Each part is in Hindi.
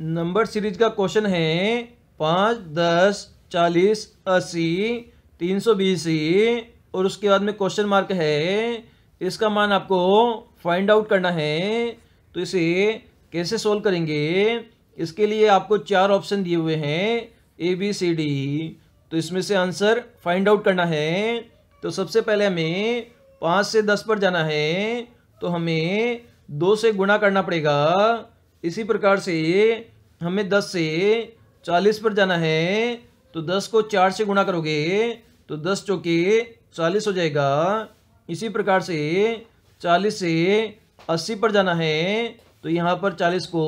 नंबर सीरीज का क्वेश्चन है पाँच दस चालीस अस्सी तीन सौ बीस और उसके बाद में क्वेश्चन मार्क है इसका मान आपको फाइंड आउट करना है तो इसे कैसे सोल्व करेंगे इसके लिए आपको चार ऑप्शन दिए हुए हैं ए बी सी डी तो इसमें से आंसर फाइंड आउट करना है तो सबसे पहले हमें पाँच से दस पर जाना है तो हमें दो से गुणा करना पड़ेगा इसी प्रकार से हमें दस से चालीस पर जाना है तो दस को चार से गुणा करोगे तो दस चौके चालीस हो जाएगा इसी प्रकार से चालीस से अस्सी पर जाना है तो यहाँ पर चालीस को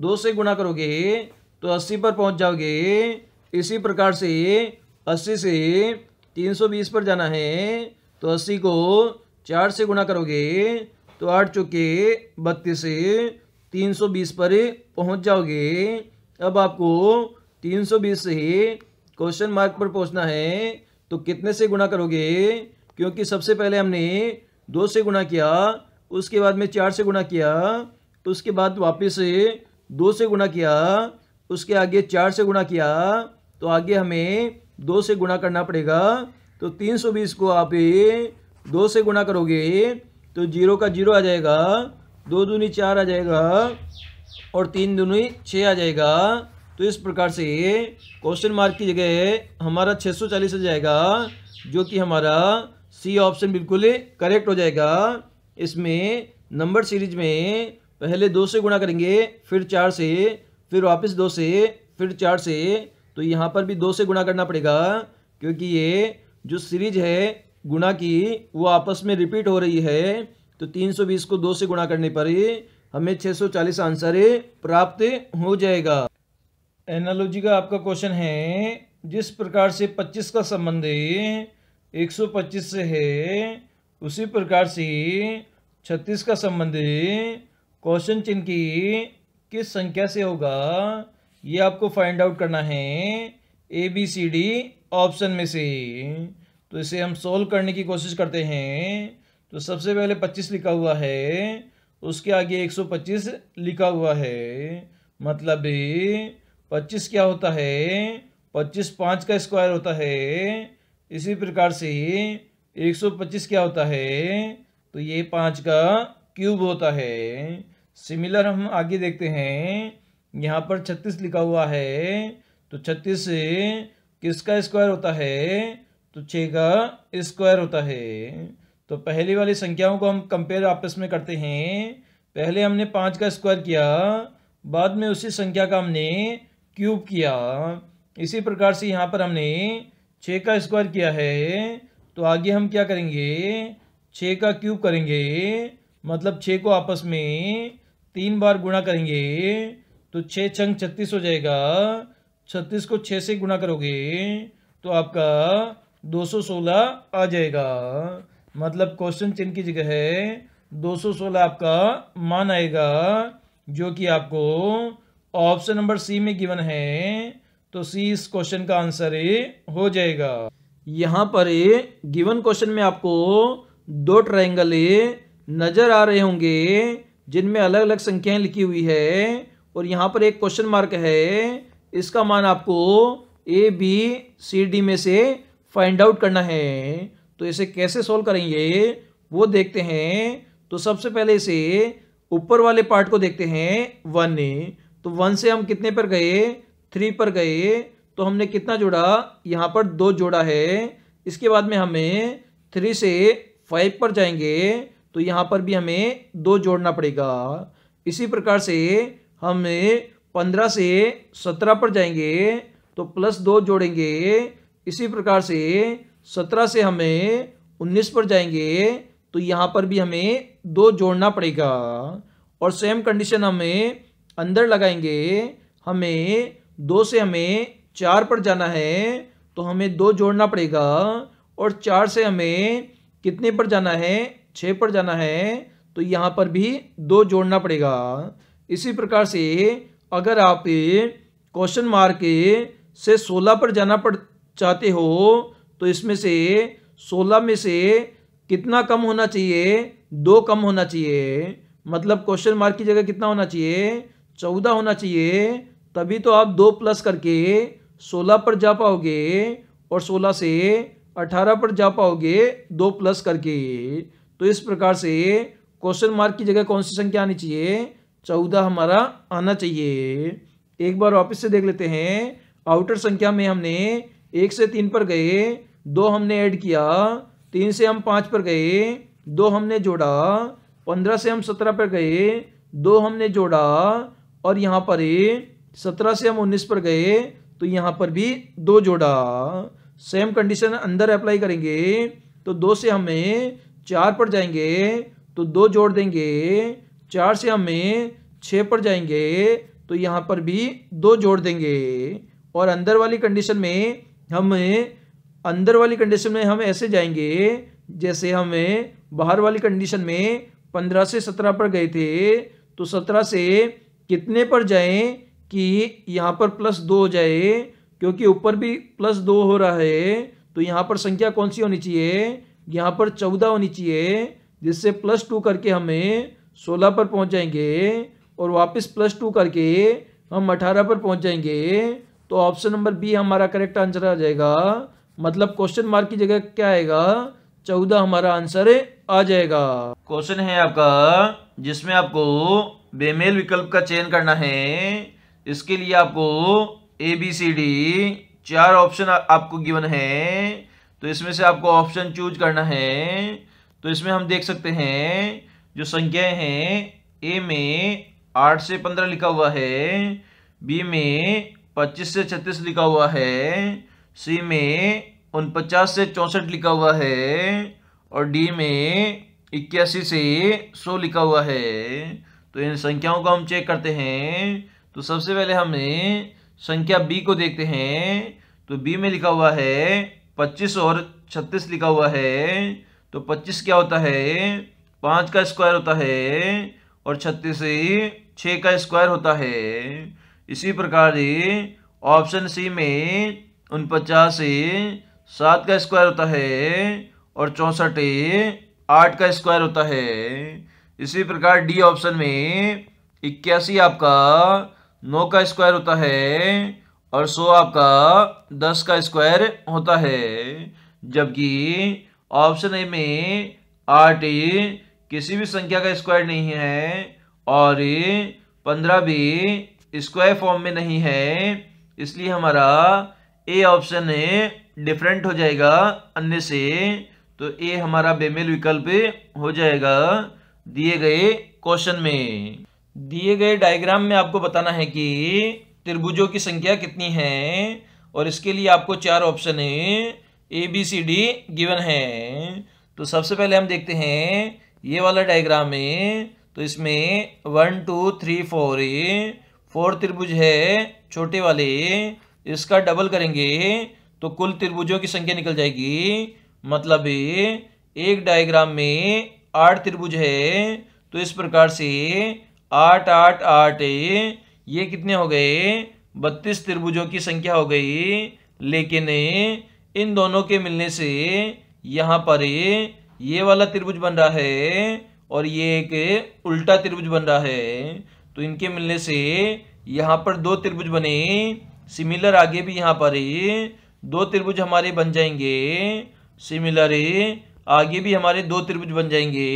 दो से गुणा करोगे तो अस्सी पर पहुँच जाओगे इसी प्रकार से अस्सी से तीन सौ बीस पर जाना है तो अस्सी को चार से गुणा करोगे तो आठ चौके बत्तीस तीन सौ बीस पर पहुंच जाओगे अब आपको तीन सौ बीस से क्वेश्चन मार्क पर पहुंचना है तो कितने से गुणा करोगे क्योंकि सबसे पहले हमने दो से गुणा किया उसके बाद में चार से गुणा किया तो उसके बाद वापस दो से गुणा किया उसके आगे चार से गुणा किया तो आगे हमें दो से गुणा करना पड़ेगा तो तीन सौ बीस को आप दो से गुणा करोगे तो जीरो का जीरो आ जाएगा दो दूनी चार आ जाएगा और तीन दूनी छः आ जाएगा तो इस प्रकार से क्वेश्चन मार्क की जगह हमारा 640 आ जाएगा जो कि हमारा सी ऑप्शन बिल्कुल करेक्ट हो जाएगा इसमें नंबर सीरीज में पहले दो से गुणा करेंगे फिर चार से फिर वापस दो से फिर चार से तो यहाँ पर भी दो से गुणा करना पड़ेगा क्योंकि ये जो सीरीज है गुणा की वो आपस में रिपीट हो रही है तो 320 को दो से गुणा करने पर ये हमें 640 आंसर प्राप्त हो जाएगा एनालॉजी का आपका क्वेश्चन है जिस प्रकार से 25 का संबंध है 125 से है उसी प्रकार से 36 का संबंध क्वेश्चन चिन्ह की किस संख्या से होगा ये आपको फाइंड आउट करना है A B C D option में से तो इसे हम सोल्व करने की कोशिश करते हैं तो सबसे पहले पच्चीस लिखा हुआ है उसके आगे एक सौ पच्चीस लिखा हुआ है मतलब पच्चीस क्या होता है पच्चीस पाँच का स्क्वायर होता है इसी प्रकार से एक सौ पच्चीस क्या होता है तो ये पाँच का क्यूब होता है सिमिलर हम आगे देखते हैं यहाँ पर छत्तीस लिखा हुआ है तो छत्तीस से किसका स्क्वायर होता है तो छः का स्क्वायर होता है तो पहले वाली संख्याओं को हम कंपेयर आपस में करते हैं पहले हमने पाँच का स्क्वायर किया बाद में उसी संख्या का हमने क्यूब किया इसी प्रकार से यहाँ पर हमने छः का स्क्वायर किया है तो आगे हम क्या करेंगे छः का क्यूब करेंगे मतलब छः को आपस में तीन बार गुणा करेंगे तो छः छंग छत्तीस हो जाएगा छत्तीस को छः से गुणा करोगे तो आपका दो सौ सोलह आ जाएगा मतलब क्वेश्चन चिन्ह की जगह है 216 आपका मान आएगा जो कि आपको ऑप्शन नंबर सी में गिवन है तो सी इस क्वेश्चन का आंसर ए हो जाएगा यहाँ पर ए गिवन क्वेश्चन में आपको दो ट्रायंगल ए नज़र आ रहे होंगे जिनमें अलग अलग संख्याएं लिखी हुई है और यहाँ पर एक क्वेश्चन मार्क है इसका मान आपको ए बी सी डी में से फाइंड आउट करना है तो इसे कैसे सोल्व करेंगे वो देखते हैं तो सबसे पहले इसे ऊपर वाले पार्ट को देखते हैं वन ने तो वन से हम कितने पर गए थ्री पर गए तो हमने कितना जोड़ा यहाँ पर दो जोड़ा है इसके बाद में हमें थ्री से फाइव पर जाएंगे तो यहाँ पर भी हमें दो जोड़ना पड़ेगा इसी प्रकार से हमें पंद्रह से सत्रह पर जाएंगे तो प्लस दो जोड़ेंगे इसी प्रकार से सत्रह से हमें उन्नीस पर जाएंगे तो यहाँ पर भी हमें दो जोड़ना पड़ेगा और सेम कंडीशन हमें अंदर लगाएंगे हमें दो से हमें चार पर जाना है तो हमें दो जोड़ना पड़ेगा और चार से हमें कितने पर जाना है छः पर जाना है तो यहाँ पर भी दो जोड़ना पड़ेगा इसी प्रकार से अगर आप क्वेश्चन मार्क से सोलह पर जाना पड़ चाहते हो तो इसमें से सोलह में से कितना कम होना चाहिए दो कम होना चाहिए मतलब क्वेश्चन मार्क की जगह कितना होना चाहिए चौदह होना चाहिए तभी तो आप दो प्लस करके सोलह पर जा पाओगे और सोलह से अठारह पर जा पाओगे दो प्लस करके तो इस प्रकार से क्वेश्चन मार्क की जगह कौन सी संख्या आनी चाहिए चौदह हमारा आना चाहिए एक बार वापस से देख लेते हैं आउटर संख्या में हमने एक से तीन पर गए दो हमने ऐड किया तीन से हम पाँच पर गए दो हमने जोड़ा पंद्रह से हम सत्रह पर गए दो हमने जोड़ा और यहाँ पर सत्रह से हम उन्नीस पर गए तो यहाँ पर भी दो जोड़ा सेम कंडीशन अंदर अप्लाई करेंगे तो दो से हमें चार पर जाएंगे तो दो जोड़ देंगे चार से हमें छः पर जाएंगे तो यहाँ पर भी दो जोड़ देंगे और अंदर वाली कंडीशन में हम अंदर वाली कंडीशन में हम ऐसे जाएंगे जैसे हमें बाहर वाली कंडीशन में पंद्रह से सत्रह पर गए थे तो सत्रह से कितने पर जाएं कि यहाँ पर प्लस दो हो जाए क्योंकि ऊपर भी प्लस दो हो रहा है तो यहाँ पर संख्या कौन सी होनी चाहिए यहाँ पर चौदह होनी चाहिए जिससे प्लस टू करके हमें सोलह पर पहुँच जाएंगे और वापस प्लस टू करके हम अठारह पर पहुँच जाएंगे तो ऑप्शन नंबर बी हमारा करेक्ट आंसर आ जाएगा मतलब क्वेश्चन मार्क की जगह क्या आएगा चौदह हमारा आंसर आ जाएगा क्वेश्चन है आपका जिसमें आपको बेमेल विकल्प का चयन करना है इसके लिए आपको ए बी सी डी चार ऑप्शन आपको गिवन है तो इसमें से आपको ऑप्शन चूज करना है तो इसमें हम देख सकते हैं जो संख्याएं हैं ए में आठ से पंद्रह लिखा हुआ है बी में पच्चीस से छत्तीस लिखा हुआ है सी में उनपचास से चौंसठ लिखा हुआ है और डी में इक्यासी से सौ लिखा हुआ है तो इन संख्याओं को हम चेक करते हैं तो सबसे पहले हमें संख्या बी को देखते हैं तो बी में लिखा हुआ है पच्चीस और छत्तीस लिखा हुआ है तो पच्चीस क्या होता है पाँच का स्क्वायर होता है और छत्तीस छः का स्क्वायर होता है इसी प्रकार से ऑप्शन सी में उनपचास सात का स्क्वायर होता है और चौंसठ आठ का स्क्वायर होता है इसी प्रकार डी ऑप्शन में इक्यासी आपका नौ का स्क्वायर होता है और सौ आपका दस का स्क्वायर होता है जबकि ऑप्शन ए में आठ किसी भी संख्या का स्क्वायर नहीं है और पंद्रह भी स्क्वायर फॉर्म में नहीं है इसलिए हमारा ए ऑप्शन है डिफरेंट हो जाएगा अन्य से तो ए हमारा बेमेल विकल्प हो जाएगा दिए गए क्वेश्चन में दिए गए डायग्राम में आपको बताना है कि त्रिभुजों की संख्या कितनी है और इसके लिए आपको चार ऑप्शन है A B C D given है तो सबसे पहले हम देखते हैं ये वाला डायग्राम है तो इसमें वन टू थ्री फोर ए पौर त्रिभुज है छोटे वाले इसका डबल करेंगे तो कुल त्रिभुजों की संख्या निकल जाएगी मतलब एक डायग्राम में आठ त्रिभुज है तो इस प्रकार से आठ आठ आठ ये कितने हो गए बत्तीस त्रिभुजों की संख्या हो गई लेकिन इन दोनों के मिलने से यहाँ पर ये वाला त्रिभुज बन रहा है और ये एक उल्टा त्रिभुज बन रहा है तो इनके मिलने से यहाँ पर दो त्रिभुज बने सिमिलर आगे भी यहाँ पर दो त्रिभुज हमारे बन जाएंगे सिमिलर आगे भी हमारे दो त्रिभुज बन जाएंगे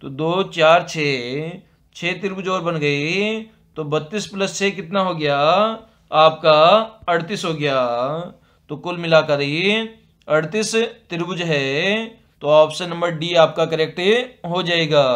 तो दो चार छ छः त्रिभुज और बन गए तो बत्तीस प्लस छ कितना हो गया आपका अड़तीस हो गया तो कुल मिलाकर ये अड़तीस त्रिभुज है तो ऑप्शन नंबर डी आपका करेक्ट हो जाएगा